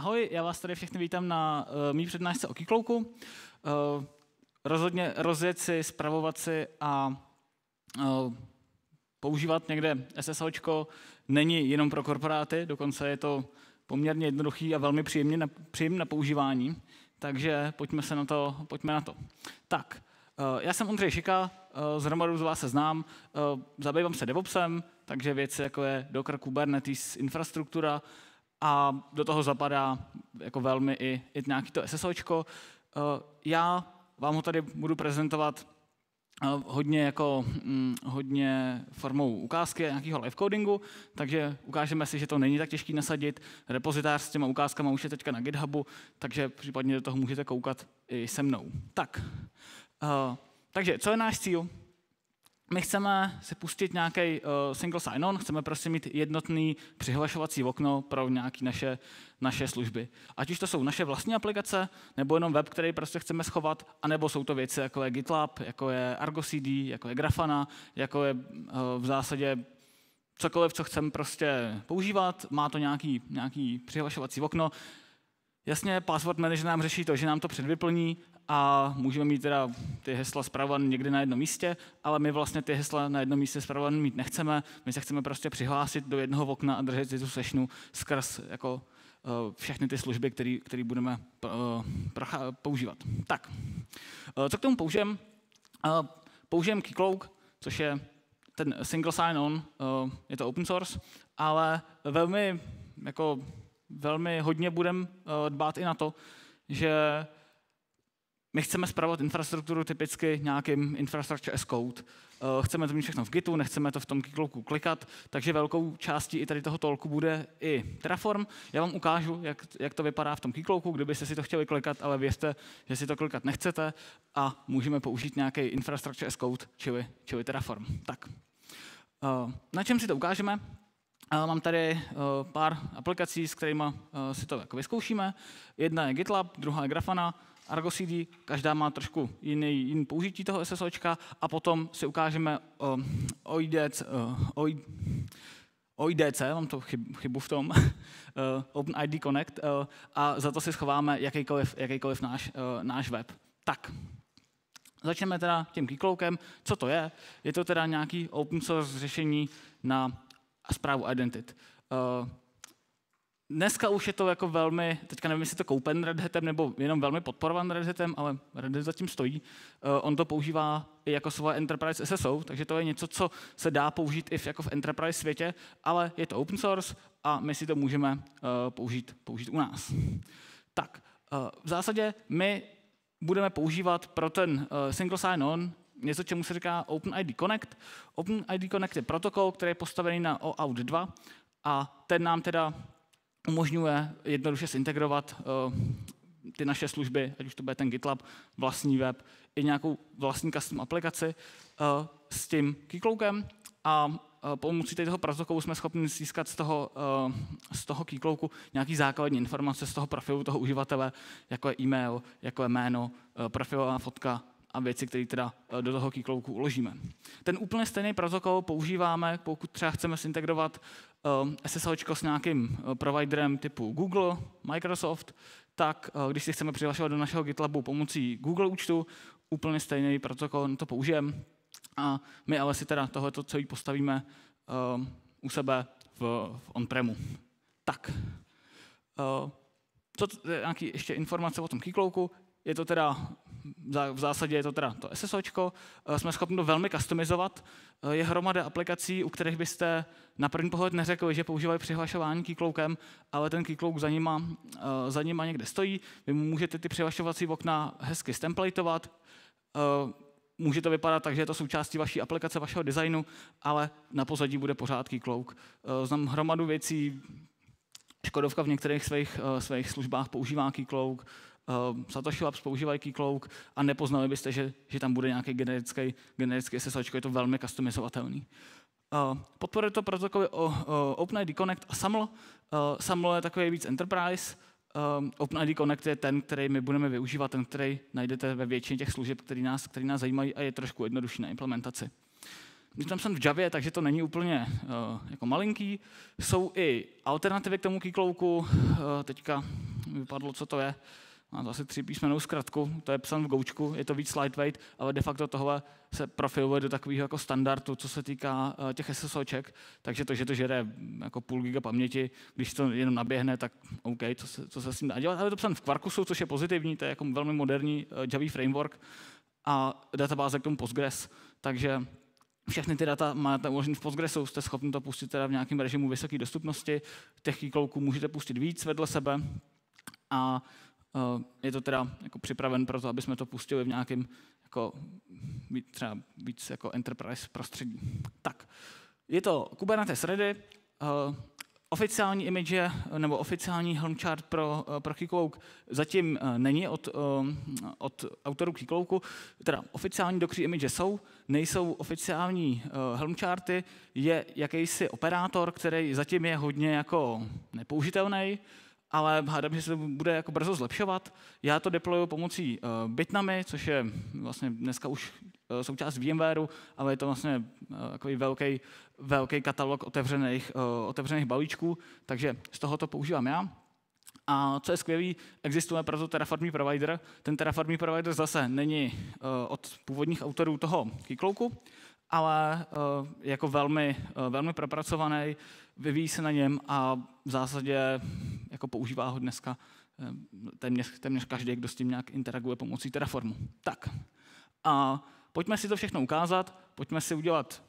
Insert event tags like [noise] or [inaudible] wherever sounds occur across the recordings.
Ahoj, já vás tady všechny vítám na uh, mý přednášce o Kiklouku. Uh, rozhodně rozjet si, spravovat si a uh, používat někde SSOčko není jenom pro korporáty, dokonce je to poměrně jednoduchý a velmi příjemný na, příjemný na používání, takže pojďme se na to. Pojďme na to. Tak, uh, já jsem Ondřej Šika, uh, z hromadu z vás se znám, uh, zabývám se DevOpsem, takže věci jako je Docker, Kubernetes, infrastruktura, a do toho zapadá jako velmi i, i nějaký to SSOčko. Eh, já vám ho tady budu prezentovat eh, hodně, jako, mm, hodně formou ukázky nějakého live codingu, takže ukážeme si, že to není tak těžký nasadit. Repozitář s těma ukázkama už je teďka na GitHubu, takže případně do toho můžete koukat i se mnou. Tak, eh, takže co je náš cíl? my chceme si pustit nějaký uh, eh, single sign-on, chceme prostě mít jednotný přihlašovací okno pro nějaké naše, naše služby. Ať už to jsou naše vlastní aplikace, nebo jenom web, který prostě chceme schovat, anebo jsou to věci, jako je GitLab, jako je Argo CD, jako je Grafana, jako je uh, v zásadě cokoliv, co chceme prostě používat, má to nějaký, nějaký přihlašovací okno. Jasně, password manager nám řeší to, že nám to předvyplní, a můžeme mít teda ty hesla zprava někde na jednom místě, ale my vlastně ty hesla na jednom místě zprava mít nechceme, my se chceme prostě přihlásit do jednoho okna a držet si tu sešnu skrz jako eh, všechny ty služby, které budeme eh, používat. Tak, eh, co k tomu použijem? Použijem Keycloak, což je ten single sign-on, je to open source, ale velmi, jako, velmi hodně budeme dbát i na to, že my chceme spravovat infrastrukturu typicky nějakým infrastructure as code. Eh, chceme to mít všechno v Gitu, nechceme to v tom kikloku klikat, takže velkou částí i tady toho tolku bude i Terraform. Já vám ukážu, jak, jak to vypadá v tom kikloku, kdybyste si to chtěli klikat, ale věřte, že si to klikat nechcete a můžeme použít nějaký infrastructure as code, čili, čili Terraform. Tak. Eh, na čem si to ukážeme? Eh, mám tady pár aplikací, s kterými si to jako vyzkoušíme. Jedna je GitLab, druhá je Grafana, Argo CD, každá má trošku jiný, jiný použití toho SSOčka a potom si ukážeme um, uh, OIDC, uh, OID, OIDC, mám to chyb, chybu v tom, [laughs] uh, ID Connect uh, a za to si schováme jakýkoliv, jakýkoliv náš, uh, náš web. Tak, začneme teda tím kýkloukem. Co to je? Je to teda nějaký open source řešení na zprávu identit. Uh, dneska už je to jako velmi, teďka nevím, jestli to koupen Red Hatem nebo jenom velmi podporovan Red Hatem, ale Red Hat zatím stojí. Eh, on to používá i jako svoje Enterprise SSO, takže to je něco, co se dá použít i v, jako v Enterprise světě, ale je to open source a my si to můžeme eh, použít, použít u nás. Tak, eh, v zásadě my budeme používat pro ten single sign-on něco, čemu se říká OpenID Connect. OpenID Connect je protokol, který je postavený na OAuth 2 a ten nám teda umožňuje jednoduše zintegrovat eh, ty naše služby, ať už to bude ten GitLab, vlastní web, i nějakou vlastní custom aplikaci eh, s tím kýkloukem a eh, pomocí toho prazdokovu jsme schopni získat z toho, z toho kýklouku nějaký základní informace z toho profilu toho uživatele, jako je e-mail, jako je jméno, profilová fotka a věci, které teda do toho kýklouku uložíme. Ten úplně stejný protokol používáme, pokud třeba chceme sintegrovat. Eh, SSL s nějakým eh, providerem typu Google, Microsoft, tak eh, když si chceme přihlašovat do našeho GitLabu pomocí Google účtu, úplně stejný protokol na to použijeme. A my ale si teda tohleto celý postavíme u sebe v, on-premu. Tak. Uh, co, nějaký ještě informace o tom keycloaku. Je to teda v zásadě je to teda to SSOčko, eh, jsme schopni to velmi customizovat. Eh, je hromada aplikací, u kterých byste na první pohled neřekli, že používají přihlašování kýkloukem, ale ten kýklouk za nima, eh, za nima někde stojí. Vy můžete ty přihlašovací okna hezky stemplatovat, může to vypadat tak, že je to součástí vaší aplikace, vašeho designu, ale na pozadí bude pořád kýklouk. Znám hromadu věcí, Škodovka v některých svých, svých službách používá keycloak, Ehm, Satoshi Labs používají Keycloak a nepoznali byste, že, že tam bude nějaký generický, generický SSH, je to velmi customizovatelný. Ehm, podporuje to protokoly OpenID Connect a SAML. Ehm, SAML je takový víc enterprise, Um, OpenID Connect je ten, který my budeme využívat, ten, který najdete ve většině těch služeb, který nás, který nás zajímají a je trošku jednodušší na implementaci. Když tam jsem v Javě, takže to není úplně uh, jako malinký. Jsou i alternativy k tomu Keycloaku. Uh, eh, teďka vypadlo, co to je. Uh, má to asi tři písmenou zkratku, to je psan v goučku, je to víc lightweight, ale de facto tohle se profiluje do takového jako standardu, co se týká eh, těch SSOček, takže to, že to žere jako půl giga paměti, když to jenom naběhne, tak OK, co se, co se s tím dá dělat. Ale je to psan v Quarkusu, což je pozitivní, to je jako velmi moderní eh, Java framework a databáze k tomu Postgres, takže všechny ty data máte uložené v Postgresu, jste schopni to pustit teda v nějakém režimu vysoké dostupnosti, těch kýklouků můžete pustit víc vedle sebe a Eh, je to teda jako připraven pro to, aby jsme to pustili v nějakém jako, třeba víc jako enterprise prostředí. Tak, je to Kubernetes Ready, eh, Oficiální image nebo oficiální Helm chart pro, eh, pro Keycloak zatím není od, od autorů Keycloaku, teda oficiální dokří image jsou, nejsou oficiální Helm charty, je jakýsi operátor, který zatím je hodně jako nepoužitelný, ale hádám, že se bude jako brzo zlepšovat. Já to deployuju pomocí uh, Bitnami, což je vlastně dneska už uh, součást VMwareu, ale je to vlastně uh, takový velký, velký katalog otevřených, uh, otevřených balíčků, takže z toho to používám já. A co je skvělé, existuje proto Terraformy Provider. Ten Terraformy Provider zase není uh, od původních autorů toho Keycloaku, ale eh, jako velmi, eh, velmi propracovaný, vyvíjí se na něm a v zásadě jako používá ho dneska eh, téměř, téměř každý, kdo s tím nějak interaguje pomocí Terraformu. Tak a pojďme si to všechno ukázat, pojďme si udělat,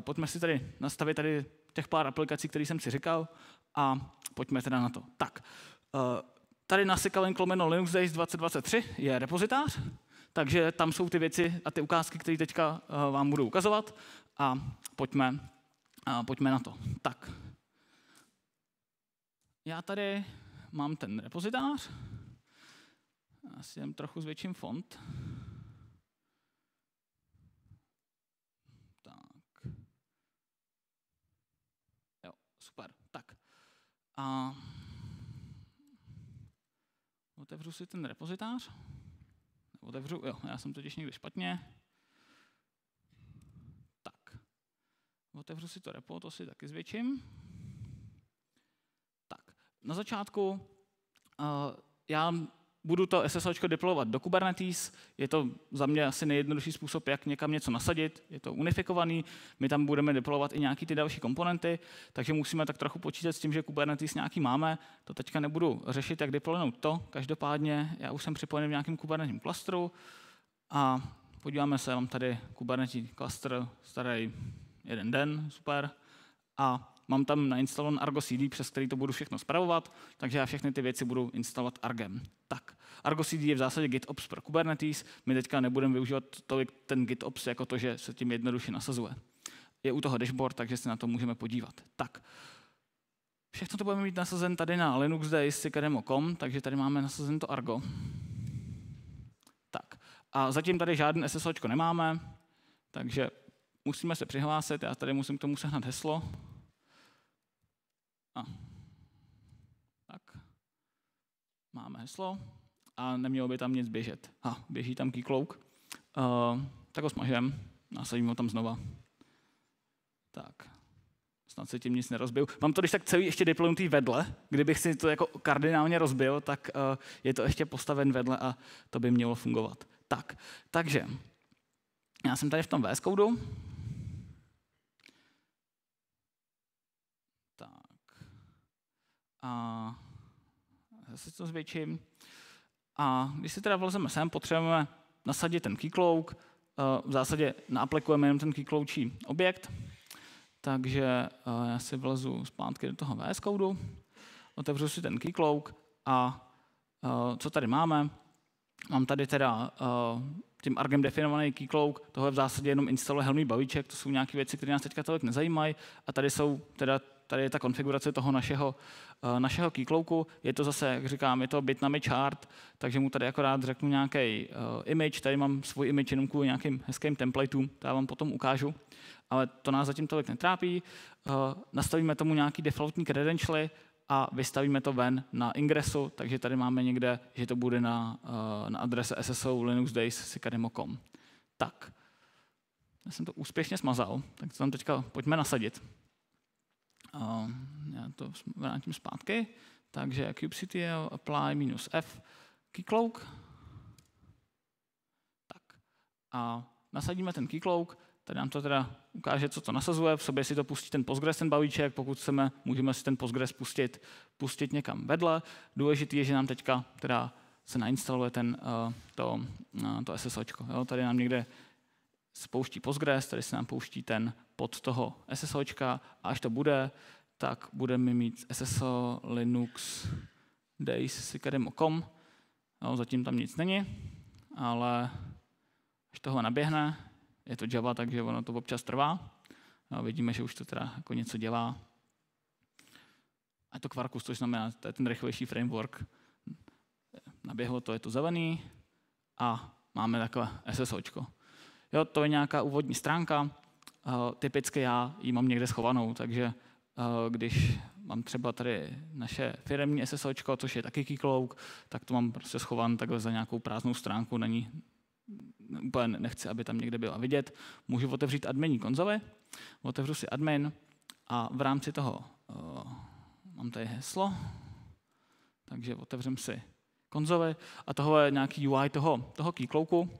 pojďme si tady nastavit tady těch pár aplikací, které jsem si říkal a pojďme teda na to. Tak, tady na Sikalink Linux Days 2023 je repozitář, takže tam jsou ty věci a ty ukázky, které teďka eh, vám budu ukazovat a pojďme, a pojďme na to. Tak, já tady mám ten repozitář, já si jen trochu zvětším font. Tak. Jo, super. Tak. A otevřu si ten repozitář otevřu. Jo, já jsem totiž někdy špatně. Tak. Otevřu si to repo, to si taky zvětším. Tak. Na začátku uh, já budu to SSOčko deployovat do Kubernetes, je to za mě asi nejjednodušší způsob, jak někam něco nasadit, je to unifikovaný, my tam budeme deployovat i nějaké ty další komponenty, takže musíme tak trochu počítat s tím, že Kubernetes nějaký máme, to teďka nebudu řešit, jak deployovat to, každopádně já už jsem připojen v nějakém Kubernetes klastru a podíváme se, mám tady Kubernetes klastr starý jeden den, super, a mám tam nainstalovan Argo CD, přes který to budu všechno spravovat, takže já všechny ty věci budu instalovat Argem. Tak, Argo CD je v zásadě GitOps pro Kubernetes, my teďka nebudeme využívat tolik ten GitOps jako to, že se tím jednoduše nasazuje. Je u toho dashboard, takže se na to můžeme podívat. Tak, všechno to budeme mít nasazen tady na linuxdays.com, takže tady máme nasazen to Argo. Tak, a zatím tady žádný SSOčko nemáme, takže musíme se přihlásit, já tady musím k tomu sehnat heslo. A. Tak. Máme heslo. A nemělo by tam nic běžet. A běží tam kýklouk. Uh, tak ho smažem. Nasadím ho tam znova. Tak. Snad se tím nic nerozbil. Mám to když tak celý ještě diplomatý vedle. Kdybych si to jako kardinálně rozbil, tak uh, je to ještě postaven vedle a to by mělo fungovat. Tak, takže já jsem tady v tom VS Codeu A zase to zvětším. A když si teda vlezeme sem, potřebujeme nasadit ten keycloak, eh, v zásadě naaplikujeme jenom ten keycloakčí objekt, takže eh, já si vlezu zpátky do toho VS kódu, otevřu si ten keycloak a eh, co tady máme? Mám tady teda tím argem definovaný keycloak, Tohle v zásadě jenom instaluje helmý balíček, to jsou nějaké věci, které nás teďka tolik nezajímají a tady jsou teda tady je ta konfigurace toho našeho, eh, našeho keyclouku. Je to zase, jak říkám, je to bitnami chart, takže mu tady akorát řeknu nějaký eh, image. Tady mám svůj image jenom kvůli nějakým hezkým templateům, to já vám potom ukážu. Ale to nás zatím tolik netrápí. Eh, nastavíme tomu nějaký defaultní credentialy, a vystavíme to ven na ingresu, takže tady máme někde, že to bude na, na adrese SSO linuxdays sikademo.com. Tak, já jsem to úspěšně smazal, tak to tam teďka pojďme nasadit. Ehm, já to vrátím zpátky, takže kubectl apply minus f keycloak. Tak. A nasadíme ten keycloak, tady nám to teda ukáže, co to nasazuje, v sobě si to pustí ten Postgres, ten balíček, pokud chceme, můžeme si ten Postgres pustit, pustit někam vedle. Důležitý je, že nám teďka teda se nainstaluje ten, uh, to, uh, to SSOčko. Jo? Tady nám někde spouští Postgres, tady se nám pouští ten pod toho SSOčka a až to bude, tak budeme mít SSO Linux Days Sikademo.com. No, zatím tam nic není, ale až toho naběhne, je to Java, takže ono to občas trvá. No, vidíme, že už to teda jako něco dělá. A to Quarkus, což znamená, to je ten rychlejší framework. Naběhlo to, je to zelený a máme takové SSOčko. Jo, to je nějaká úvodní stránka, Eh, typicky já ji mám někde schovanou, takže eh, když mám třeba tady naše firemní SSOčko, což je taky Keycloak, tak to mám prostě schovan takhle za nějakou prázdnou stránku, není úplně nechci, aby tam někde byla vidět. Můžu otevřít adminní konzole, otevřu si admin a v rámci toho eh, mám tady heslo, takže otevřem si konzole a tohle je nějaký UI toho, toho Keycloaku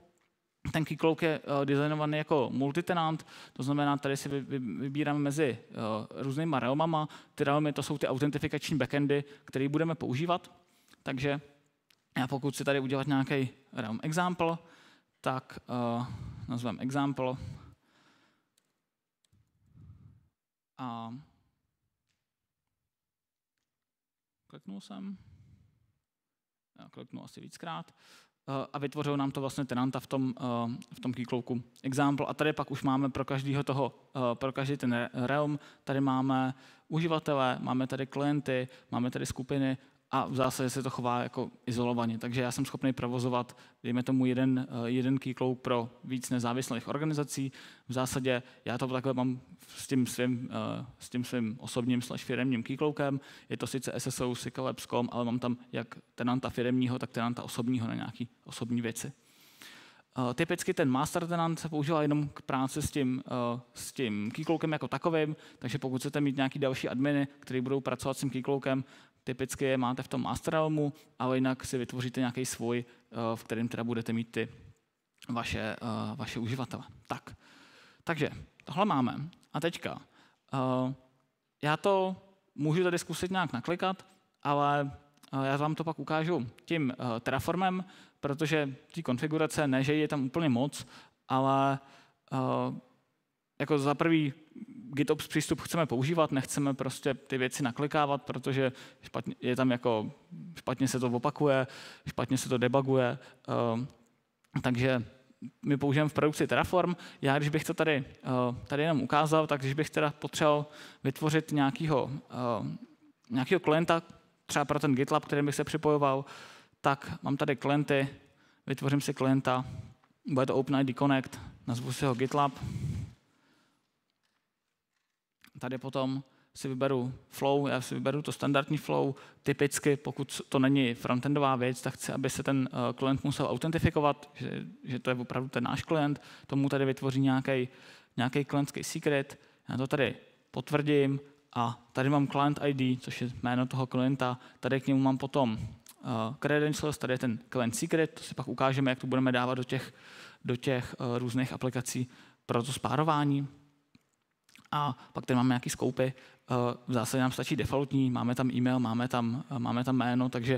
ten keycloak je eh, designovaný jako multitenant, to znamená, tady si vybíráme mezi eh, různýma realmama. Ty realmy to jsou ty autentifikační backendy, které budeme používat. Takže já pokud si tady udělat nějaký realm example, tak uh, eh, nazveme example. A kliknul jsem. Já kliknu asi víckrát. Eh, a vytvořil nám to vlastně tenanta v tom, eh, v tom kýklouku example. A tady pak už máme pro každého toho, eh, pro každý ten realm, tady máme uživatele, máme tady klienty, máme tady skupiny a v zásadě se to chová jako izolovaně. Takže já jsem schopný provozovat, dejme tomu, jeden, eh, jeden kýklouk pro víc nezávislých organizací. V zásadě já to takhle mám s tím svým, eh, s tím svým osobním slash firemním kýkloukem. Je to sice SSO, SICA, ale mám tam jak tenanta firemního, tak tenanta osobního na nějaké osobní věci. Eh, typicky ten master tenant se používá jenom k práci s tím, s tím keycloakem jako takovým, takže pokud chcete mít nějaký další adminy, kteří budou pracovat s tím keycloakem, Typicky je máte v tom master realmu, ale jinak si vytvoříte nějaký svůj, eh, v kterém teda budete mít ty vaše, eh, vaše uživatele. Tak. Takže tohle máme. A teďka, eh, já to můžu tady zkusit nějak naklikat, ale já vám to pak ukážu tím Terraformem, protože ty konfigurace, ne, že je tam úplně moc, ale jako za prvý GitOps přístup chceme používat, nechceme prostě ty věci naklikávat, protože špatně, je tam jako, špatně se to opakuje, špatně se to debaguje, uh, ehm, takže my použijeme v produkci Terraform. Já, když bych to tady, eh, tady jenom ukázal, tak když bych teda potřeboval vytvořit nějakého, eh, nějakého klienta, třeba pro ten GitLab, kterým bych se připojoval, tak mám tady klienty, vytvořím si klienta, bude to OpenID Connect, nazvu si ho GitLab, Tady potom si vyberu flow, já si vyberu to standardní flow. Typicky, pokud to není frontendová věc, tak chci, aby se ten eh, klient musel autentifikovat, že, že to je opravdu ten náš klient, tomu tady vytvoří nějaký klientský secret, já to tady potvrdím a tady mám client ID, což je jméno toho klienta, tady k němu mám potom uh, credentials, tady je ten client secret, to si pak ukážeme, jak to budeme dávat do těch, do těch uh, různých aplikací pro to spárování a pak tady máme nějaký skoupy. Eh, v zásadě nám stačí defaultní, máme tam e-mail, máme tam, eh, máme tam jméno, takže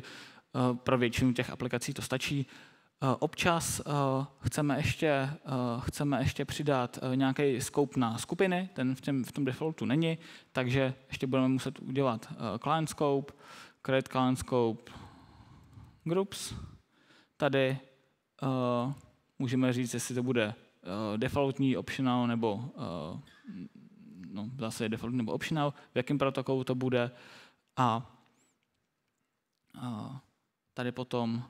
eh, pro většinu těch aplikací to stačí. Občas chceme ještě, chceme ještě přidat nějaký scope na skupiny, ten v, těm, v tom defaultu není, takže ještě budeme muset udělat client scope, create client scope groups. Tady můžeme říct, jestli to bude defaultní, optional nebo no, zase je default nebo optional, v jakém protokolu to bude a, a tady potom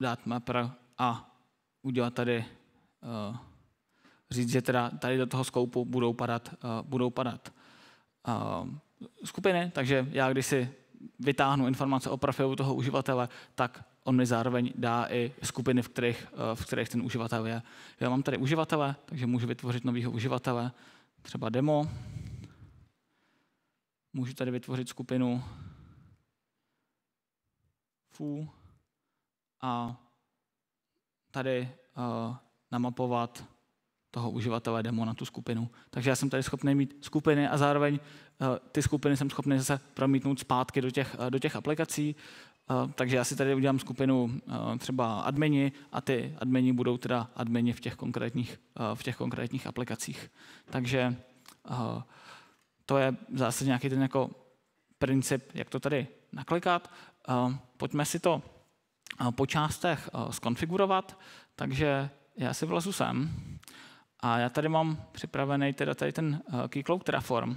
dát mapper a udělat tady uh, říct, že teda tady do toho skoupu budou padat, uh, budou padat uh, skupiny, takže já když si vytáhnu informace o profilu toho uživatele, tak on mi zároveň dá i skupiny, v kterých, v kterých ten uživatel je. Já mám tady uživatele, takže můžu vytvořit nového uživatele třeba demo, můžu tady vytvořit skupinu fů a tady uh, namapovat toho uživatele demo na tu skupinu. Takže já jsem tady schopný mít skupiny a zároveň uh, ty skupiny jsem schopný zase promítnout zpátky do těch, uh, do těch aplikací. Eh, takže já si tady udělám skupinu eh, třeba admini a ty admini budou teda admini v těch konkrétních, eh, v těch konkrétních aplikacích. Takže to je zase nějaký ten jako princip, jak to tady naklikat. Pojďme si to po částech skonfigurovat, takže já si vlezu sem a já tady mám připravený teda tady ten Keycloak Terraform.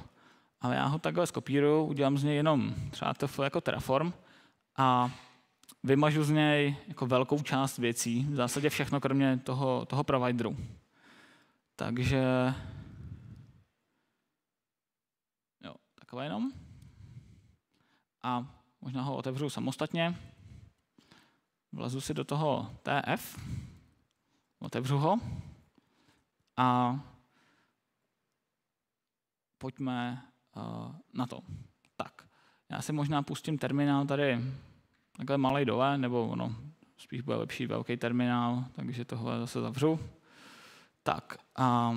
A já ho takhle skopíruju, udělám z něj jenom třeba to jako Terraform, a vymažu z něj jako velkou část věcí, v zásadě všechno kromě toho, toho provideru. Takže jo, takové jenom. A možná ho otevřu samostatně. Vlezu si do toho TF, otevřu ho a pojďme uh, na to. Já si možná pustím terminál tady takhle malý dole, nebo ono spíš bude lepší velký terminál, takže tohle zase zavřu. Tak, a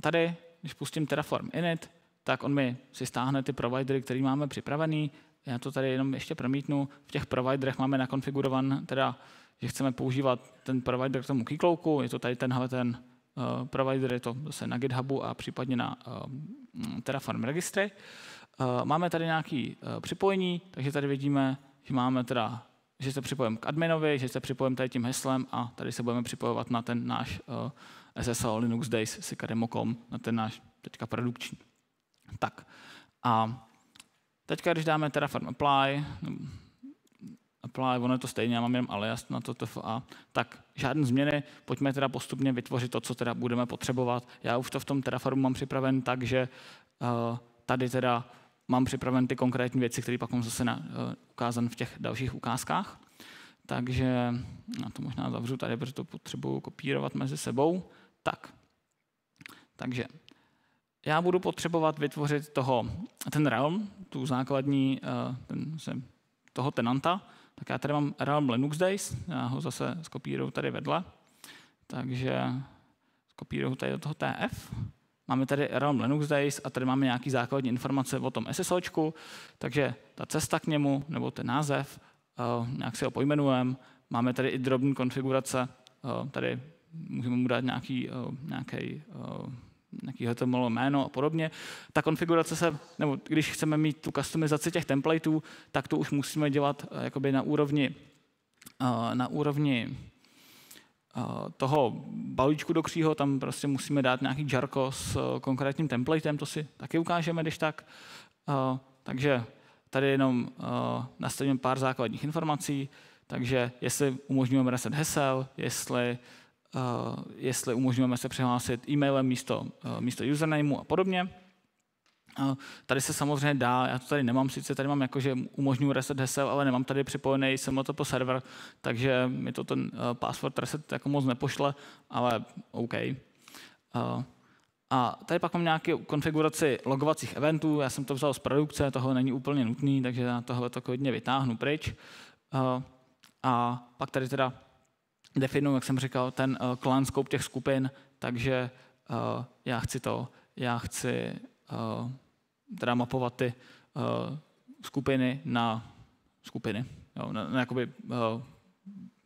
tady, když pustím Terraform init, tak on mi si stáhne ty providery, které máme připravený. Já to tady jenom ještě promítnu. V těch providerech máme nakonfigurovan, teda, že chceme používat ten provider k tomu keycloaku, je to tady tenhle ten uh, provider, je to zase na GitHubu a případně na eh, Mm, Terraform registry. Eh, máme tady nějaké eh, připojení, takže tady vidíme, že máme teda že se připojím k adminovi, že se připojím tady tím heslem a tady se budeme připojovat na ten náš eh, SSL Linux Days Academo.com, na ten náš teďka produkční. Tak a teďka, když dáme Terraform apply, ale ono je to stejně, já mám jenom alias na to TFA, tak žádné změny, pojďme teda postupně vytvořit to, co teda budeme potřebovat. Já už to v tom Terraformu mám připraven tak, že eh, tady teda mám připraven ty konkrétní věci, které pak mám zase na, eh, ukázan v těch dalších ukázkách. Takže na to možná zavřu tady, protože to potřebuju kopírovat mezi sebou. Tak, takže já budu potřebovat vytvořit toho, ten realm, tu základní, eh, ten, toho tenanta, tak já tady mám Realm Linux Days, já ho zase skopíruju tady vedle. Takže skopíruju tady do toho TF. Máme tady Realm Linux Days a tady máme nějaký základní informace o tom SSOčku, takže ta cesta k němu, nebo ten název, eh, nějak si ho pojmenujeme. Máme tady i drobný konfigurace, eh, tady můžeme mu dát nějaký, eh, nějaký nějakého to malo jméno a podobně. Ta konfigurace se, nebo když chceme mít tu customizaci těch templateů, tak to už musíme dělat eh, jakoby na úrovni, eh, na úrovni eh, toho balíčku do křího, tam prostě musíme dát nějaký jarko s konkrétním templatem, to si taky ukážeme, když tak. Takže tady jenom nastavíme pár základních informací, takže jestli umožňujeme reset hesel, jestli Eh, jestli umožňujeme se přihlásit e-mailem místo, eh, místo usernameu a podobně. Eh, tady se samozřejmě dá, já to tady nemám, sice tady mám jako, že umožňuji reset hesel, ale nemám tady připojený SMTP server, takže mi to ten password reset jako moc nepošle, ale OK. A tady pak mám nějaké konfiguraci logovacích eventů, já jsem to vzal z produkce, toho není úplně nutný, takže já tohle to klidně vytáhnu pryč. A pak tady teda definuju, jak jsem říkal, ten uh, eh, skup těch skupin, takže uh, já chci to, já chci uh, teda mapovat ty uh, skupiny na skupiny, jo, na, na, jakoby, uh,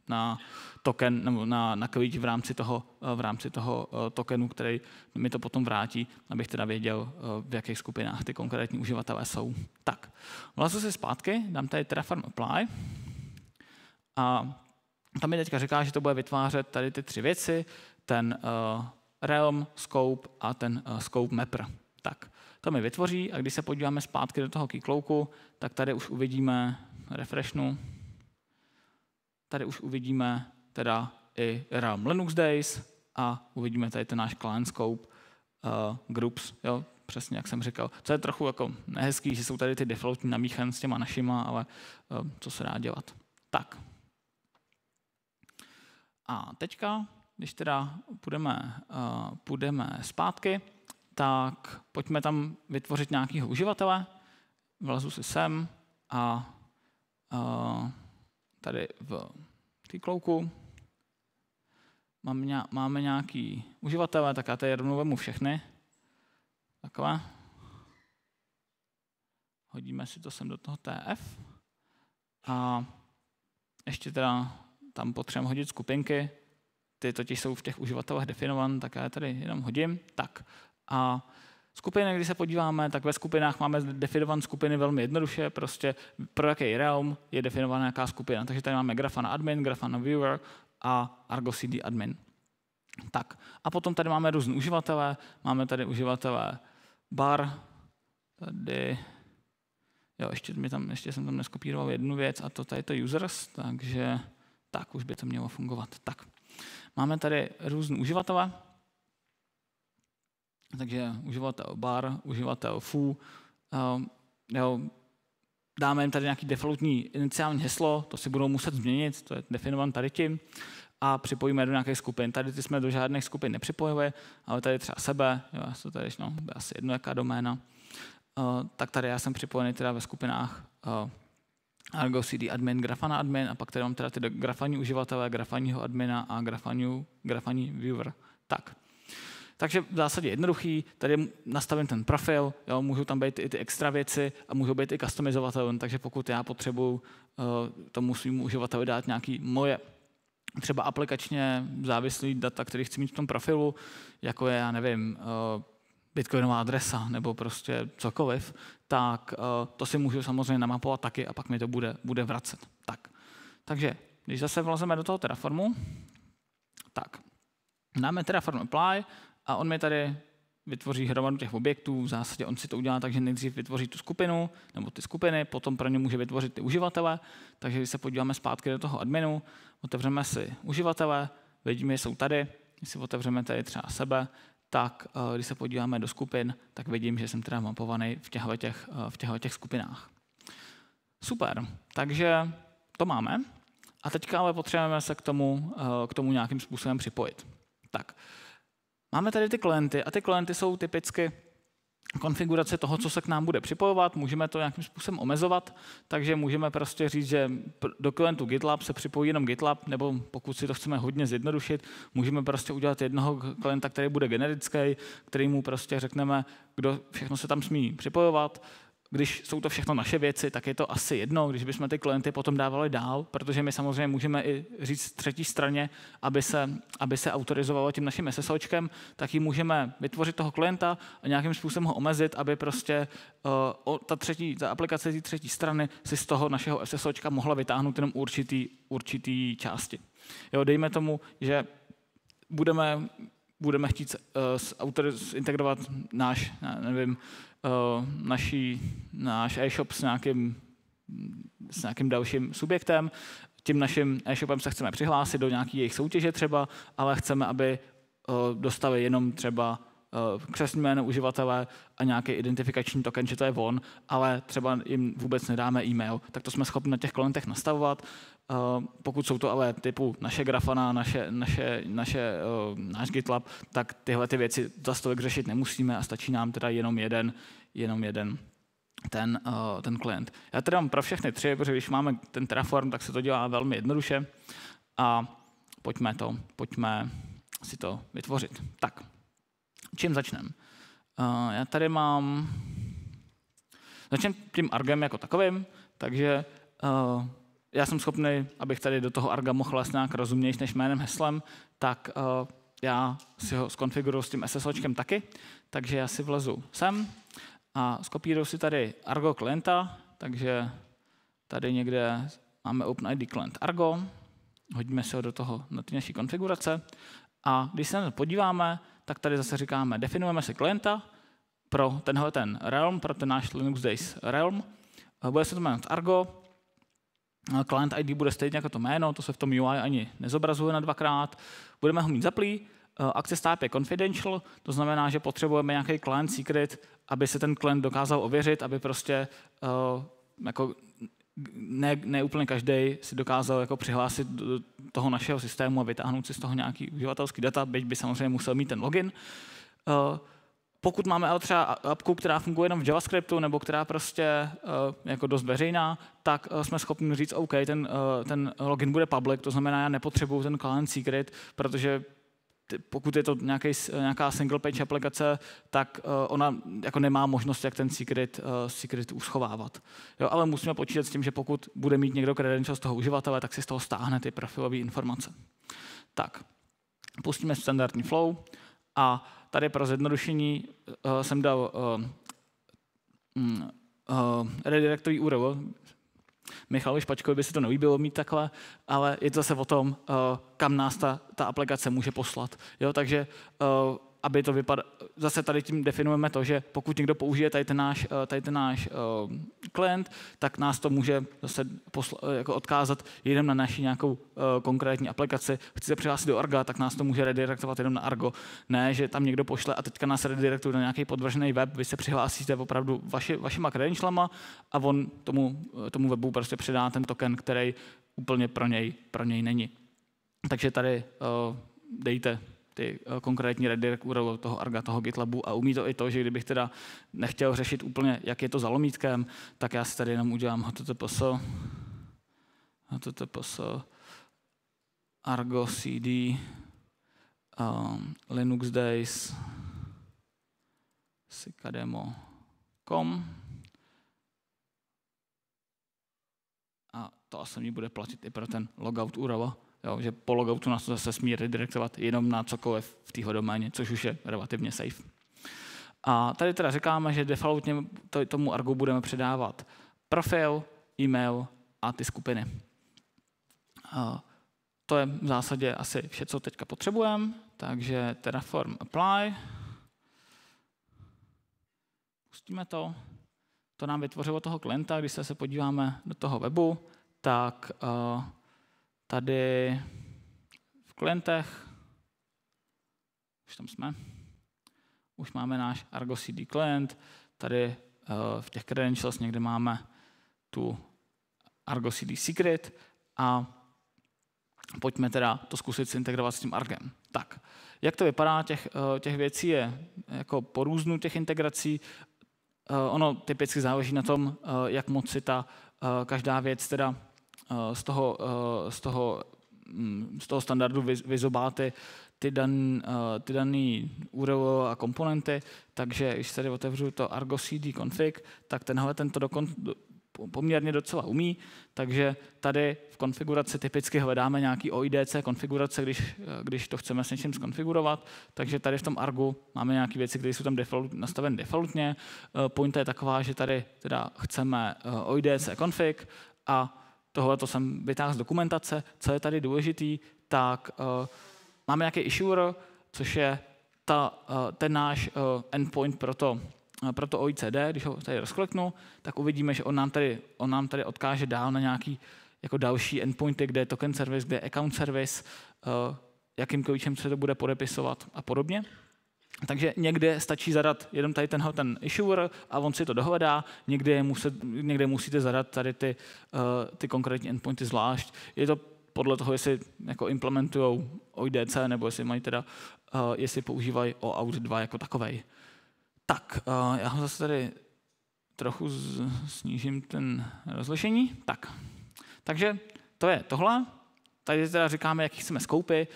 na token nebo na, na klíč v rámci toho, v rámci toho tokenu, který mi to potom vrátí, abych teda věděl, v jakých skupinách ty konkrétní uživatelé jsou. Tak, vlastně si zpátky, dám tady Terraform Apply a tam mi teďka říká, že to bude vytvářet tady ty tři věci, ten uh, Realm, Scope a ten uh, Scope Mapper. Tak, to mi vytvoří a když se podíváme zpátky do toho keycloaku, tak tady už uvidíme refreshnu, tady už uvidíme teda i Realm Linux Days a uvidíme tady ten náš client scope uh, groups, jo, přesně jak jsem říkal. Co je trochu jako nehezký, že jsou tady ty defaultní namíchané s těma našima, ale uh, co se dá dělat. Tak. A teďka, když teda půjdeme, eh, půjdeme zpátky, tak pojďme tam vytvořit nějakého uživatele. Vlezu si sem a eh, tady v té klouku máme, máme nějaký uživatele, tak já tady rovnou vemu všechny. Takhle. Hodíme si to sem do toho TF. A ještě teda tam potřebujeme hodit skupinky, ty totiž jsou v těch uživatelech definované, tak já je tady jenom hodím. Tak. A skupiny, když se podíváme, tak ve skupinách máme definované skupiny velmi jednoduše, prostě pro jaký realm je definovaná jaká skupina. Takže tady máme Grafana admin, Grafana viewer a Argo CD admin. Tak. A potom tady máme různé uživatele. Máme tady uživatele bar, tady Jo, ještě, mi tam, ještě jsem tam neskopíroval jednu věc a to tady je to users, takže tak už by to mělo fungovat. Tak, máme tady různý uživatele, takže uživatel bar, uživatel fu. um, ehm, jo, dáme jim tady nějaký defaultní iniciální heslo, to si budou muset změnit, to je definovan tady tím, a připojíme do nějakých skupin. Tady ty jsme do žádných skupin nepřipojili, ale tady třeba sebe, jo, jsem tady, no, asi jedno jaká doména, uh, tak tady já jsem připojený teda ve skupinách uh, Argo CD admin, Grafana admin a pak tady mám teda ty grafaní uživatele, grafaního admina a grafaní, grafaní viewer. Tak. Takže v zásadě jednoduchý, tady nastavím ten profil, jo, můžou tam být i ty extra věci a můžou být i customizovatelné, takže pokud já potřebuji uh, eh, tomu svým uživateli dát nějaký moje třeba aplikačně závislý data, které chci mít v tom profilu, jako je, já nevím, uh, bitcoinová adresa nebo prostě cokoliv, tak eh, to si můžu samozřejmě namapovat taky a pak mi to bude, bude vracet. Tak. Takže když zase vlazeme do toho Terraformu, tak dáme Terraform apply a on mi tady vytvoří hromadu těch objektů, v zásadě on si to udělá tak, že nejdřív vytvoří tu skupinu, nebo ty skupiny, potom pro ně může vytvořit ty uživatele, takže když se podíváme zpátky do toho adminu, otevřeme si uživatele, vidíme, jsou tady, když si otevřeme tady třeba sebe, tak eh, když se podíváme do skupin, tak vidím, že jsem teda mapovaný v těchto, těch, eh, v těchto těch skupinách. Super, takže to máme. A teďka ale potřebujeme se k tomu, eh, k tomu nějakým způsobem připojit. Tak, máme tady ty klienty a ty klienty jsou typicky konfigurace toho, co se k nám bude připojovat, můžeme to nějakým způsobem omezovat, takže můžeme prostě říct, že do klientu GitLab se připojí jenom GitLab, nebo pokud si to chceme hodně zjednodušit, můžeme prostě udělat jednoho klienta, který bude generický, který mu prostě řekneme, kdo všechno se tam smí připojovat, když jsou to všechno naše věci, tak je to asi jedno, když bychom ty klienty potom dávali dál, protože my samozřejmě můžeme i říct třetí straně, aby se, aby se autorizovalo tím naším SSOčkem, tak ji můžeme vytvořit toho klienta a nějakým způsobem ho omezit, aby prostě uh, ta, třetí, ta aplikace té třetí strany si z toho našeho SSOčka mohla vytáhnout jenom určitý, určitý části. Jo, dejme tomu, že budeme budeme chtít uh, integrovat náš, nevím, Eh, naší, náš e-shop s nějakým, s nějakým dalším subjektem. Tím naším e-shopem se chceme přihlásit do nějaké jejich soutěže třeba, ale chceme, aby eh, dostali jenom třeba eh, křesní jméno uživatele a nějaký identifikační token, že to je on, ale třeba jim vůbec nedáme e-mail, tak to jsme schopni na těch klientech nastavovat. Ehm, pokud jsou to ale typu naše grafana, naše, naše, naše, ehm, náš GitLab, tak tyhle ty věci za tolik řešit nemusíme a stačí nám teda jenom jeden, jenom jeden ten, ehm, ten klient. Já teda mám pro všechny tři, protože když máme ten Terraform, tak se to dělá velmi jednoduše a pojďme to, pojďme si to vytvořit. Tak, čím začneme? Já tady mám, začneme tím argem jako takovým, takže já jsem schopný, abych tady do toho Arga mohl lézt nějak rozumnější než jménem heslem, tak uh, já si ho skonfiguruju s tím SSOčkem taky, takže já si vlezu sem a skopíruji si tady Argo klienta, takže tady někde máme OpenID klient Argo, hodíme si ho do toho na ty naší konfigurace a když se na to podíváme, tak tady zase říkáme, definujeme si klienta pro tenhle ten realm, pro ten náš Linux Days realm, eh, bude se to jmenovat Argo, Client ID bude stejně jako to jméno, to se v tom UI ani nezobrazuje na dvakrát. Budeme ho mít zaplý, eh, access type je confidential, to znamená, že potřebujeme nějaký client secret, aby se ten klient dokázal ověřit, aby prostě eh, jako ne, ne úplně každý si dokázal jako přihlásit do toho našeho systému a vytáhnout si z toho nějaký uživatelský data, byť by samozřejmě musel mít ten login. Uh, pokud máme ale třeba appku, která funguje jenom v JavaScriptu, nebo která prostě eh, jako dost veřejná, tak eh, jsme schopni říct, OK, ten, eh, ten login bude public, to znamená, já nepotřebuju ten client secret, protože pokud je to nějaký, nějaká single page aplikace, tak ona jako nemá možnost, jak ten secret, secret uschovávat. Jo, ale musíme počítat s tím, že pokud bude mít někdo credential z toho uživatele, tak si z toho stáhne ty profilové informace. Tak, pustíme standardní flow. A tady pro zjednodušení uh, jsem dal uh, eh, uh, mm, redirektový URL. Michalovi Špačkovi by se to nelíbilo mít takhle, ale je to zase o tom, uh, kam nás ta, ta aplikace může poslat. Jo, takže uh, aby to vypadalo, zase tady tím definujeme to, že pokud někdo použije tady ten náš, eh, tady ten náš uh, klient, tak nás to může zase posla, eh, jako odkázat jenom na naši nějakou uh, konkrétní aplikaci. Chci se přihlásit do Arga, tak nás to může redirektovat jenom na Argo. Ne, že tam někdo pošle a teďka nás redirektuje na nějaký podvržený web, vy se přihlásíte opravdu vaši, vašima credentialama a on tomu, tomu webu prostě předá ten token, který úplně pro něj, pro něj není. Takže tady uh, dejte ty eh, konkrétní redirect URL toho Arga, toho GitLabu a umí to i to, že kdybych teda nechtěl řešit úplně, jak je to za lomítkem, tak já si tady jenom udělám https https argo cd um, ehm, linux days sikademo.com a to asi mi bude platit i pro ten logout URL. Jo, že po logoutu nás to zase smí redirektovat jenom na cokoliv v téhle doméně, což už je relativně safe. A tady teda říkáme, že defaultně tomu argu budeme předávat profil, e-mail a ty skupiny. To je v zásadě asi vše, co teďka potřebujeme, takže Terraform apply. Pustíme to. To nám vytvořilo toho klienta, když se podíváme do toho webu, tak eh, tady v klientech, už tam jsme, už máme náš Argo CD klient, tady eh, v těch credentials někde máme tu Argo CD Secret a pojďme teda to zkusit integrovat s tím Argem. Tak, jak to vypadá, těch, eh, těch věcí je jako po různu těch integrací, eh, ono typicky záleží na tom, jak moc si ta každá věc teda Eh, z toho, eh, z toho, mm, z toho standardu vyzobáte ty, dan, eh, ty dané URL a komponenty, takže když tady otevřu to Argo CD config, tak tenhle tento dokon, poměrně docela umí, takže tady v konfiguraci typicky hledáme nějaký OIDC konfigurace, když, když to chceme s něčím skonfigurovat, takže tady v tom argu máme nějaké věci, které jsou tam default, nastaven defaultně. Pointa je taková, že tady teda chceme OIDC config a tohle to jsem vytáhl z dokumentace, co je tady důležitý, tak uh, máme nějaký issuer, což je ta, uh, ten náš uh, endpoint pro to, uh, pro to OICD, když ho tady rozkliknu, tak uvidíme, že on nám tady, on nám tady odkáže dál na nějaký jako další endpointy, kde je token service, kde je account service, uh, jakým klíčem se to bude podepisovat a podobně. Takže někde stačí zadat jenom tady tenhle ten issuer a on si to dohledá, někde, je muset, někde musíte zadat tady ty, uh, ty konkrétní endpointy zvlášť. Je to podle toho, jestli jako implementují OIDC, nebo jestli mají teda, uh, jestli používají OAuth 2 jako takovej. Tak, uh, já ho zase tady trochu z, snížím ten rozlišení. Tak, takže to je tohle. Tady teda říkáme, jaký chceme skoupy.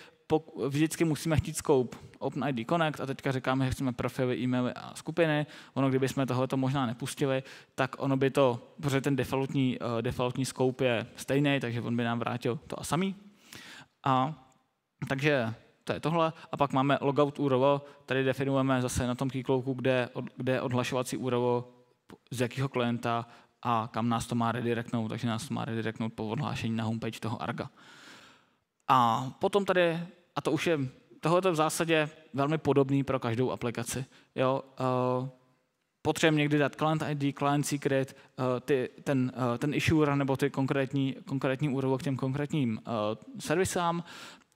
Vždycky musíme chtít skoup OpenID Connect a teďka říkáme, že chceme profily, e-maily a skupiny. Ono, kdyby jsme tohle to možná nepustili, tak ono by to, protože ten defaultní, uh, defaultní scope je stejný, takže on by nám vrátil to a samý. A takže to je tohle. A pak máme logout URL, tady definujeme zase na tom kýklouku, kde, kde je odhlašovací URL, z jakého klienta a kam nás to má redirectnout, takže nás to má redirectnout po odhlášení na homepage toho ARGA. A potom tady, a to už je tohle je v zásadě velmi podobný pro každou aplikaci. Jo, uh, potřebujeme někdy dát client ID, client secret, eh, ty, ten, eh, ten issuer nebo ty konkrétní, konkrétní úrovně k těm konkrétním servisám,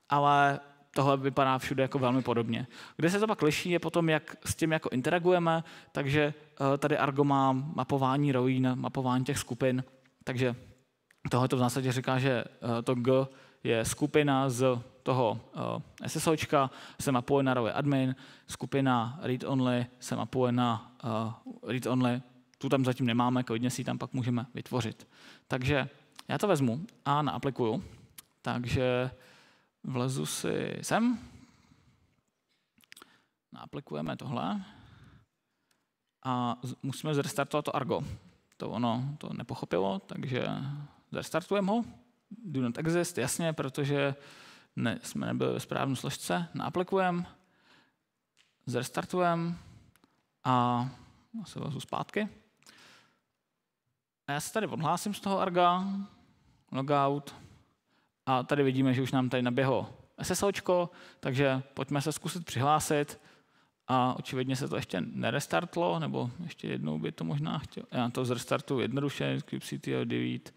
ale tohle vypadá všude jako velmi podobně. Kde se to pak liší je potom, jak s tím jako interagujeme, takže tady Argo má mapování rovín, mapování těch skupin, takže tohle to v zásadě říká, že to G je skupina z toho eh, SSOčka se mapuje na roli admin, skupina read-only se mapuje na eh, read-only, tu tam zatím nemáme, klidně si ji tam pak můžeme vytvořit. Takže já to vezmu a naaplikuju. Takže vlezu si sem, naaplikujeme tohle a musíme zrestartovat to Argo. To ono to nepochopilo, takže zrestartujeme ho do not exist, jasně, protože ne, jsme nebyli ve správném složce, naaplikujeme, zrestartujeme a se vezmu zpátky. A já se tady odhlásím z toho arga, logout, a tady vidíme, že už nám tady naběhlo SSOčko, takže pojďme se zkusit přihlásit. A očividně se to ještě nerestartlo, nebo ještě jednou by to možná chtěl. Já to zrestartuju jednoduše, kubectl 9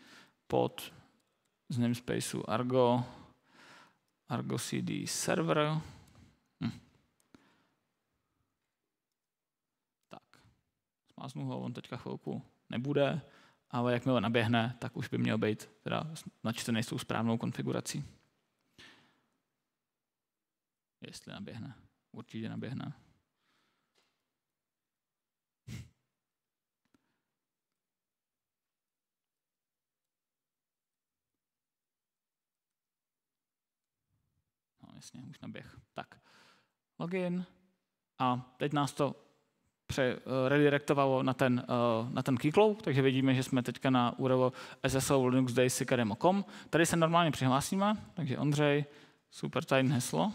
pod z namespaceu Argo, Argo CD server. Hm. Tak, smáznu ho, on teďka chvilku nebude, ale jakmile naběhne, tak už by měl být teda načtený s tou správnou konfigurací. Jestli naběhne, určitě naběhne. jasně, už naběh. Tak, login a teď nás to eh, redirektovalo na ten, eh, na ten keycloak, takže vidíme, že jsme teďka na URL SSO Linux Daisy Tady se normálně přihlásíme, takže Ondřej, super tajné heslo.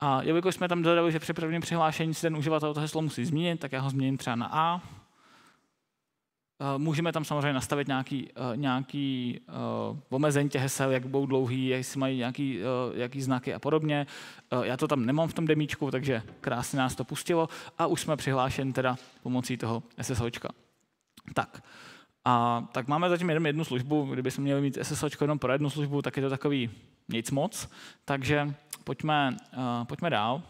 A jelikož jsme tam dodali, že při prvním přihlášení si ten uživatel to heslo musí změnit, tak já ho změním třeba na A, Eh, můžeme tam samozřejmě nastavit nějaký, eh, nějaký eh, omezení těch hesel, jak budou dlouhý, jestli mají nějaký, nějaký znaky a podobně. Já to tam nemám v tom demíčku, takže krásně nás to pustilo a už jsme přihlášen teda pomocí toho SSOčka. Tak. A tak máme zatím jenom jednu službu, kdybychom měli mít SSOčko jenom pro jednu službu, tak je to takový nic moc. Takže pojďme, pojďme dál.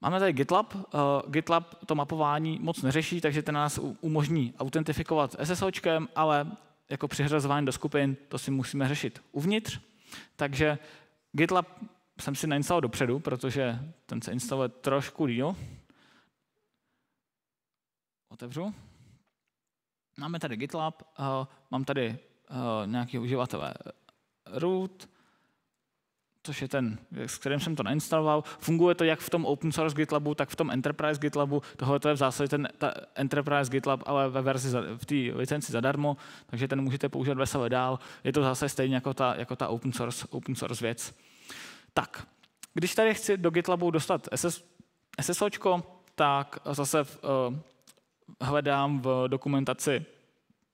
Máme tady GitLab. Uh, GitLab to mapování moc neřeší, takže ten nás umožní autentifikovat SSOčkem, ale jako přihrazování do skupin to si musíme řešit uvnitř. Takže GitLab jsem si nainstaloval dopředu, protože ten se instaluje trošku díl. Otevřu. Máme tady GitLab, uh, mám tady uh, nějaký uživatelé root, což je ten, s kterým jsem to nainstaloval. Funguje to jak v tom open source GitLabu, tak v tom enterprise GitLabu. Tohle je v zásadě ten ta enterprise GitLab, ale ve verzi, za, v té licenci zadarmo, takže ten můžete používat veselé dál. Je to zase stejně jako ta, jako ta open, source, open source věc. Tak, když tady chci do GitLabu dostat SS, SSOčko, tak zase v, uh, hledám v dokumentaci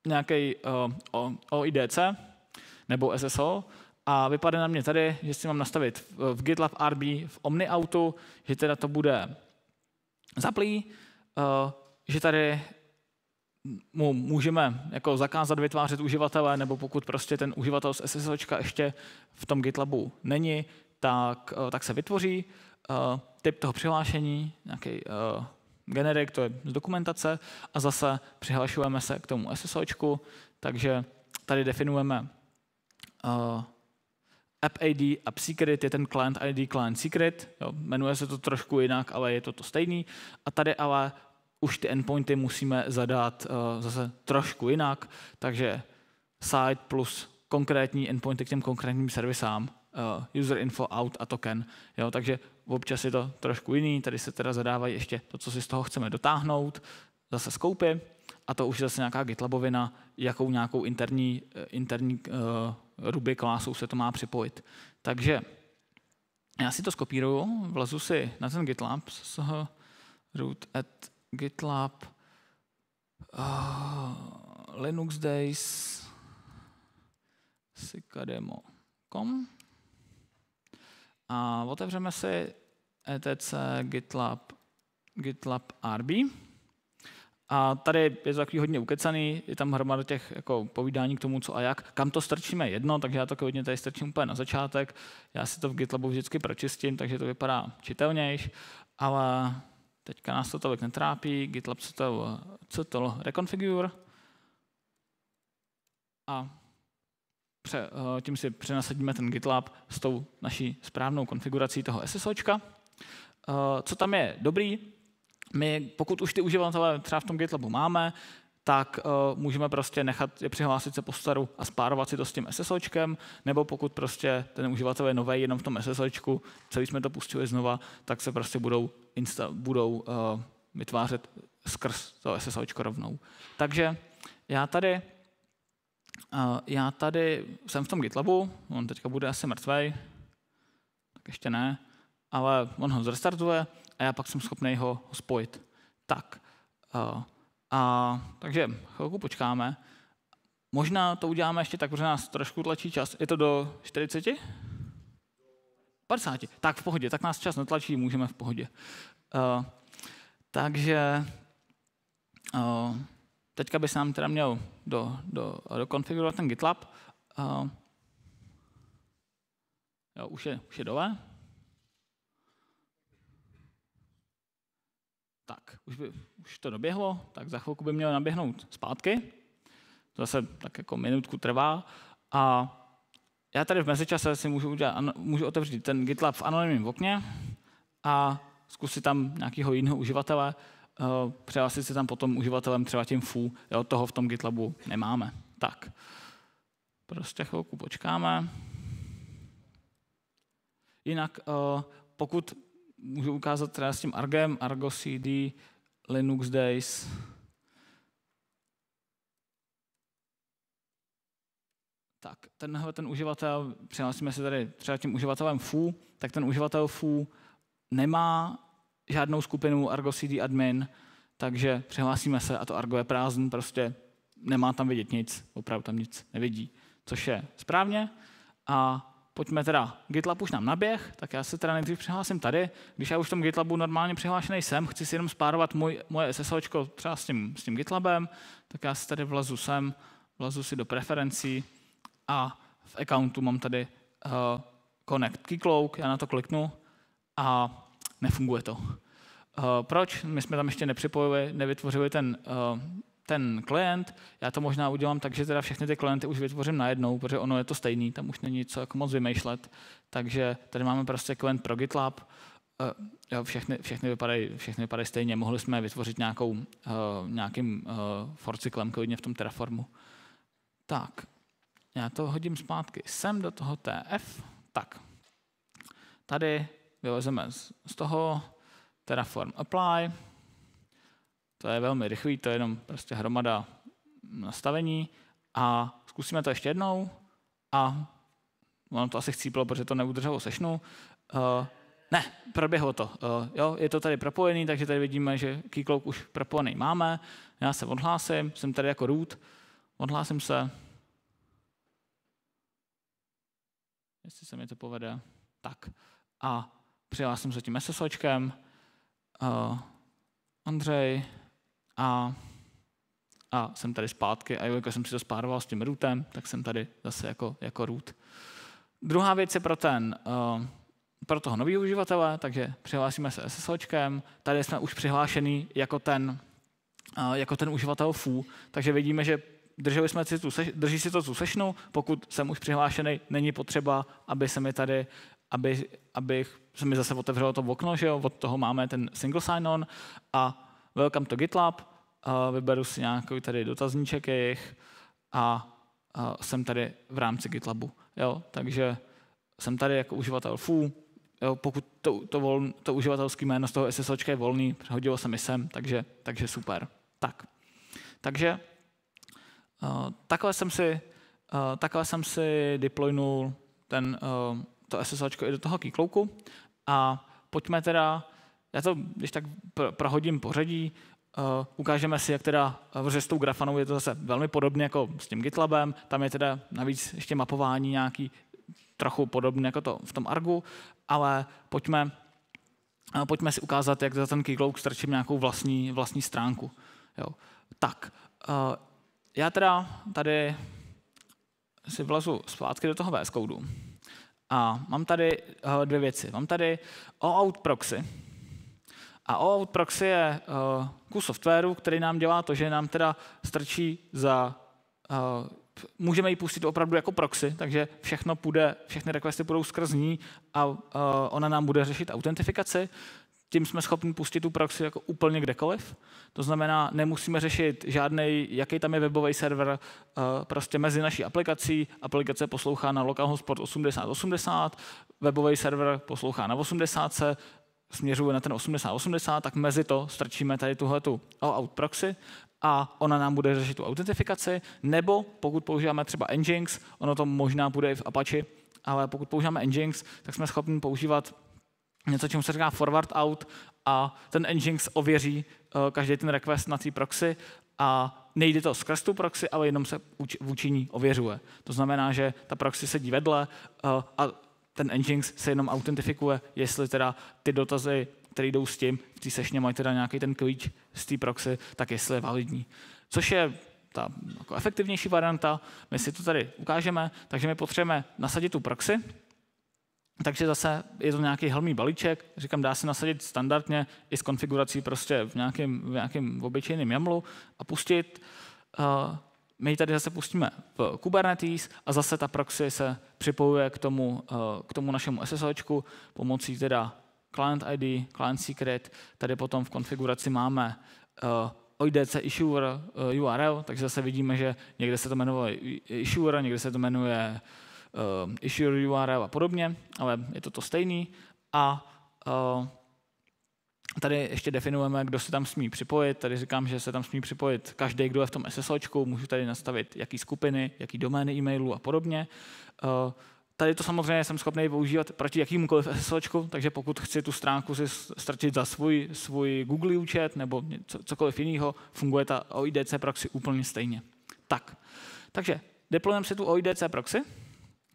nějaký uh, eh, OIDC nebo SSO, a vypadne na mě tady, že si mám nastavit v GitLab RB v OmniAutu, že teda to bude zaplý, eh, že tady mu můžeme jako zakázat vytvářet uživatele, nebo pokud prostě ten uživatel z SSOčka ještě v tom GitLabu není, tak, eh, tak se vytvoří eh, typ toho přihlášení, nějaký generik, to je z dokumentace, a zase přihlašujeme se k tomu SSOčku, takže tady definujeme app ID, a secret je ten client ID, client secret. Jo, jmenuje se to trošku jinak, ale je to to stejný. A tady ale už ty endpointy musíme zadat uh, zase trošku jinak, takže site plus konkrétní endpointy k těm konkrétním servisám, uh, user info, out a token. Jo, takže občas je to trošku jiný, tady se teda zadávají ještě to, co si z toho chceme dotáhnout, zase skoupy a to už je zase nějaká GitLabovina, jakou nějakou interní, eh, interní uh, Ruby klásou se to má připojit. Takže já si to skopíruju, vlezu si na ten GitLab, root at GitLab, uh, Linux Days, sikademo.com a otevřeme si etc gitlab, gitlab RB. A tady je to takový hodně ukecaný, je tam hromada těch jako povídání k tomu, co a jak. Kam to strčíme jedno, takže já to hodně tady strčím úplně na začátek. Já si to v GitLabu vždycky pročistím, takže to vypadá čitelnější. ale teďka nás to tolik netrápí. GitLab se to, co to reconfigure a pře, eh, tím si přenasadíme ten GitLab s tou naší správnou konfigurací toho SSOčka. Eh, co tam je dobrý, my, pokud už ty uživatele třeba v tom GitLabu máme, tak uh, můžeme prostě nechat je přihlásit se po staru a spárovat si to s tím SSOčkem, nebo pokud prostě ten uživatel je nový jenom v tom SSOčku, celý jsme to pustili znova, tak se prostě budou, insta- budou uh, vytvářet skrz to SSOčko rovnou. Takže já tady, uh, já tady jsem v tom GitLabu, on teďka bude asi mrtvej, tak ještě ne, ale on ho zrestartuje, a já pak jsem schopný ho spojit. Tak. A, eh, a takže chvilku počkáme. Možná to uděláme ještě tak, protože nás trošku tlačí čas. Je to do 40? 50. Tak v pohodě, tak nás čas netlačí, můžeme v pohodě. Uh, takže uh, teďka by se nám teda měl do, do, dokonfigurovat ten GitLab. Uh, jo, už je, už je dole. Tak, už, by, už to doběhlo, tak za chvilku by mělo naběhnout zpátky. To zase tak jako minutku trvá. A já tady v mezičase si můžu, udělat, můžu otevřít ten GitLab v anonymním okně a zkusit tam nějakého jiného uživatele, eh, přihlásit se tam potom uživatelem třeba tím fu, jo, toho v tom GitLabu nemáme. Tak, prostě chvilku počkáme. Jinak, eh, pokud můžu ukázat teda s tím Argem, Argo CD, Linux Days. Tak, tenhle ten uživatel, přihlásíme se tady třeba tím uživatelem fu, tak ten uživatel fu nemá žádnou skupinu Argo CD admin, takže přihlásíme se a to Argo je prázdný, prostě nemá tam vidět nic, opravdu tam nic nevidí, což je správně. A pojďme teda, GitLab už nám naběh, tak já se teda nejdřív přihlásím tady. Když já už v tom GitLabu normálně přihlášený jsem, chci si jenom spárovat můj, moje SSOčko třeba s tím, s tím GitLabem, tak já se tady vlazu sem, vlazu si do preferencí a v accountu mám tady uh, Connect Keycloak, já na to kliknu a nefunguje to. Uh, proč? My jsme tam ještě nepřipojili, nevytvořili ten uh, ten klient, já to možná udělám tak, že teda všechny ty klienty už vytvořím najednou, protože ono je to stejný, tam už není co jako moc vymýšlet, takže tady máme prostě klient pro GitLab, eh, jo, všechny, všechny, vypadají, všechny vypadají stejně, mohli jsme vytvořit nějakou, eh, nějakým eh, forcyklem klidně v tom Terraformu. Tak, já to hodím zpátky sem do toho TF, tak, tady vylezeme z toho, Terraform apply, to je velmi rychlý, to je jenom prostě hromada nastavení. A zkusíme to ještě jednou a ono to asi chcíplo, protože to neudrželo sešnu. Uh, ne, proběhlo to. Uh, jo, je to tady propojený, takže tady vidíme, že keycloak už propojený máme. Já se odhlásím, jsem tady jako root, odhlásím se. Jestli se mi to povede. Tak. A přihlásím se tím SSOčkem. Uh, eh, Andrej, a, a jsem tady zpátky a jako jsem si to spároval s tím rootem, tak jsem tady zase jako, jako root. Druhá věc je pro ten, uh, pro toho nového uživatele, takže přihlásíme se SSOčkem. Tady jsme už přihlášený jako ten, uh, jako ten uživatel FU, takže vidíme, že drželi jsme si tu drží si to tu sešnu, pokud jsem už přihlášený, není potřeba, aby se mi tady, aby, abych se mi zase otevřelo to okno, že jo? od toho máme ten single sign-on a welcome to GitLab, eh, vyberu si nějaký tady dotazníček jejich a eh, jsem tady v rámci GitLabu. Jo? Takže jsem tady jako uživatel fu, jo? pokud to, to, voln, to uživatelský jméno z toho SSOčka je volný, hodilo se mi sem, takže, takže super. Tak. Takže eh, takhle jsem si, takhle jsem si deploynul ten, to SSOčko i do toho kýklouku a pojďme teda já to, když tak prohodím pořadí, Uh, ukážeme si, jak teda, v eh, s tou grafanou je to zase velmi podobné jako s tím GitLabem, tam je teda navíc ještě mapování nějaký trochu podobné jako to v tom Argu, ale pojďme, uh, pojďme si ukázat, jak za ten Keycloak strčím nějakou vlastní, vlastní stránku. Jo. Tak, uh, já teda tady si vlezu zpátky do toho VS Codeu a mám tady dvě věci. Mám tady OAuth proxy, a OAuth proxy je uh, kus softwaru, který nám dělá to, že nám teda strčí za... Uh, můžeme ji pustit opravdu jako proxy, takže všechno půjde, všechny requesty budou skrz ní a uh, ona nám bude řešit autentifikaci. Tím jsme schopni pustit tu proxy jako úplně kdekoliv. To znamená, nemusíme řešit žádný, jaký tam je webový server, uh, prostě mezi naší aplikací. Aplikace poslouchá na localhost port 8080, webový server poslouchá na 80, směřuje na ten 80-80, tak mezi to strčíme tady tuhle tu out proxy a ona nám bude řešit tu autentifikaci, nebo pokud používáme třeba Nginx, ono to možná bude i v Apache, ale pokud používáme Nginx, tak jsme schopni používat něco, čemu se říká forward out a ten Nginx ověří uh, každý ten request na té proxy a nejde to skrz tu proxy, ale jenom se vůči ní ověřuje. To znamená, že ta proxy sedí vedle uh, a ten Nginx se jenom autentifikuje, jestli teda ty dotazy, které jdou s tím, v té sešně mají teda nějaký ten klíč z té proxy, tak jestli je validní. Což je ta jako efektivnější varianta, my si to tady ukážeme, takže my potřebujeme nasadit tu proxy, takže zase je to nějaký helmý balíček, říkám, dá se nasadit standardně i s konfigurací prostě v nějakém, v nějakém obyčejném jamlu a pustit. Eh, my ji tady zase pustíme v Kubernetes a zase ta proxy se připojuje k tomu, eh, k tomu našemu SSOčku pomocí teda client ID, client secret. Tady potom v konfiguraci máme OIDC eh, issuer eh, URL, takže zase vidíme, že někde se to jmenuje issuer, někde se to jmenuje issuer URL a podobně, ale je to to stejný. A Tady ještě definujeme, kdo se tam smí připojit. Tady říkám, že se tam smí připojit každý, kdo je v tom SSOčku. Můžu tady nastavit, jaký skupiny, jaký domény e-mailů a podobně. Eh, tady to samozřejmě jsem schopný používat proti jakýmukoliv SSOčku, takže pokud chci tu stránku si strčit za svůj, svůj Google účet nebo cokoliv jiného, funguje ta OIDC proxy úplně stejně. Tak, takže deployujeme si tu OIDC proxy.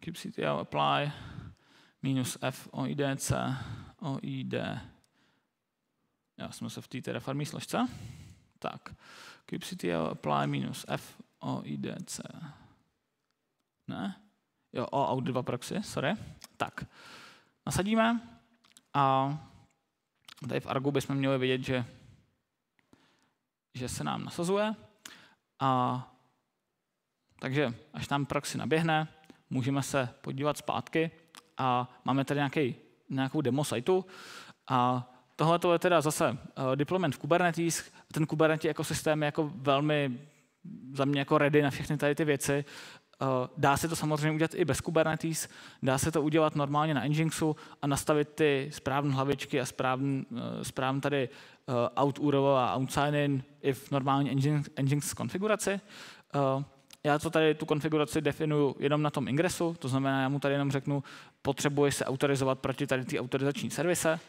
kubectl apply minus f OIDC OIDC já jsme se v té Terraformní složce. Tak, kubectl apply minus f o i d c, Ne? Jo, o out 2 proxy, sorry. Tak, nasadíme a tady v argu bychom měli vidět, že, že se nám nasazuje. A, takže až tam proxy naběhne, můžeme se podívat zpátky a máme tady nějaký, nějakou demo sajtu a Tohle je teda zase uh, eh, deployment v Kubernetes. Ten Kubernetes ekosystém je jako velmi za mě jako ready na všechny tady ty věci. Uh, dá se to samozřejmě udělat i bez Kubernetes, dá se to udělat normálně na Nginxu a nastavit ty správné hlavičky a správný, uh, eh, správný tady out URL a out sign-in i v normální Nginx, Nginx konfiguraci. Já to tady tu konfiguraci definuju jenom na tom ingresu, to znamená, já mu tady jenom řeknu, potřebuje se autorizovat proti tady ty autorizační servise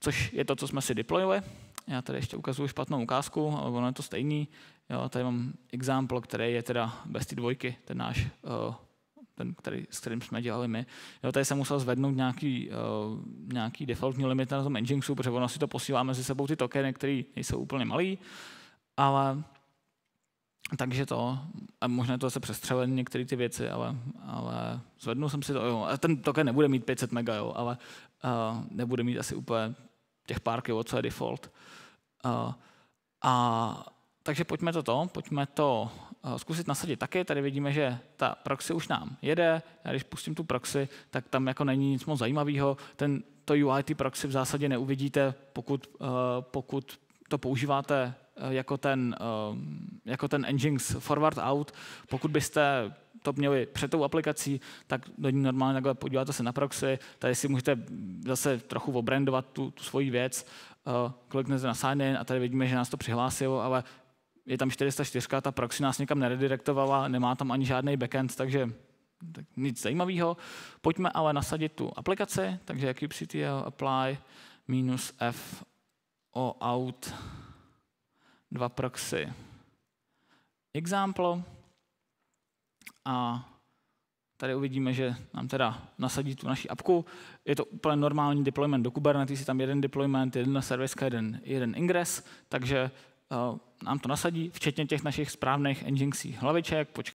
což je to, co jsme si deployovali. Já tady ještě ukazuju špatnou ukázku, ale ono je to stejný. Jo, tady mám example, který je teda bez ty dvojky, ten náš, eh, ten, který, s kterým jsme dělali my. Jo, tady jsem musel zvednout nějaký, eh, nějaký defaultní limit na tom Nginxu, protože ono si to posílá mezi sebou ty tokeny, které nejsou úplně malý, ale takže to, a možná to se přestřelí některé ty věci, ale, ale zvednul jsem si to, jo, a ten token nebude mít 500 mega, jo, ale uh, nebude mít asi úplně těch pár kilo, co je default. A, eh, a takže pojďme to to, pojďme to eh, zkusit nasadit taky. Tady vidíme, že ta proxy už nám jede. Já když pustím tu proxy, tak tam jako není nic moc zajímavého. Ten, to UI ty proxy v zásadě neuvidíte, pokud, eh, pokud to používáte eh, jako ten, eh, jako ten engines forward out. Pokud byste to měli před tou aplikací, tak do ní normálně takhle podíváte se na proxy, tady si můžete zase trochu obrandovat tu, tu svoji věc, eh, kliknete na sign in a tady vidíme, že nás to přihlásilo, ale je tam 404, ta proxy nás někam neredirektovala, nemá tam ani žádný backend, takže tak nic zajímavého. Pojďme ale nasadit tu aplikaci, takže kubectl apply minus f o out dva proxy example a tady uvidíme, že nám teda nasadí tu naši apku. Je to úplně normální deployment do Kubernetes, je tam jeden deployment, jedna serviska, jeden, jeden ingress, takže uh, nám to nasadí, včetně těch našich správných engineering hlaviček, počkej,